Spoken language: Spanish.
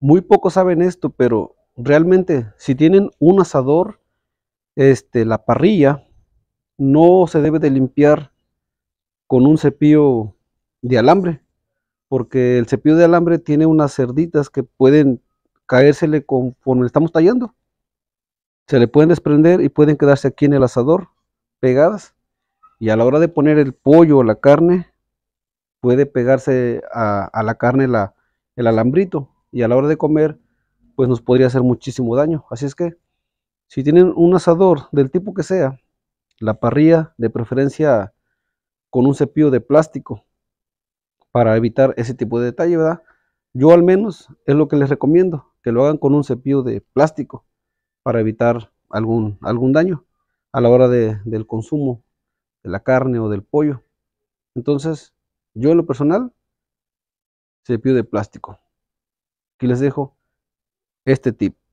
muy pocos saben esto, pero realmente si tienen un asador, este, la parrilla no se debe de limpiar con un cepillo de alambre, porque el cepillo de alambre tiene unas cerditas que pueden caérsele conforme le estamos tallando. Se le pueden desprender y pueden quedarse aquí en el asador pegadas. Y a la hora de poner el pollo o la carne, puede pegarse a, la carne el alambrito y a la hora de comer, pues nos podría hacer muchísimo daño. Así es que si tienen un asador del tipo que sea, la parrilla de preferencia con un cepillo de plástico para evitar ese tipo de detalle, ¿verdad? Yo al menos es lo que les recomiendo, que lo hagan con un cepillo de plástico para evitar algún, algún daño a la hora del consumo de la carne o del pollo. Entonces, yo en lo personal, cepillo de plástico. Aquí les dejo este tip.